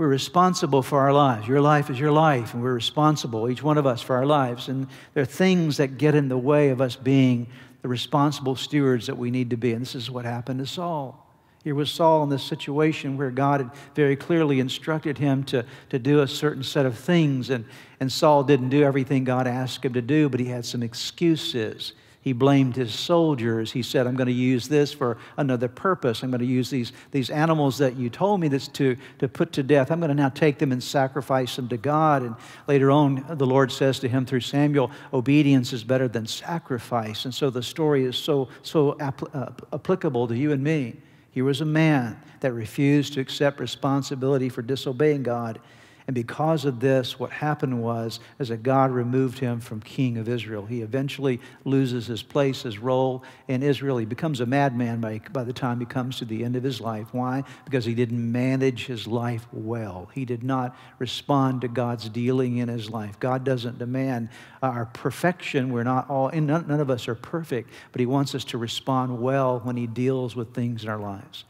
We're responsible for our lives. Your life is your life, and we're responsible, each one of us, for our lives. And there are things that get in the way of us being the responsible stewards that we need to be. And this is what happened to Saul. Here was Saul in this situation where God had very clearly instructed him to, to do a certain set of things, and, and Saul didn't do everything God asked him to do, but he had some excuses. He blamed his soldiers. He said, I'm going to use this for another purpose. I'm going to use these, these animals that you told me this to, to put to death. I'm going to now take them and sacrifice them to God. And later on, the Lord says to him through Samuel, obedience is better than sacrifice. And so the story is so, so uh, applicable to you and me. He was a man that refused to accept responsibility for disobeying God. And because of this, what happened was, is that God removed him from king of Israel. He eventually loses his place, his role in Israel. He becomes a madman by, by the time he comes to the end of his life. Why? Because he didn't manage his life well. He did not respond to God's dealing in his life. God doesn't demand our perfection. We're not all, and none, none of us are perfect, but he wants us to respond well when he deals with things in our lives.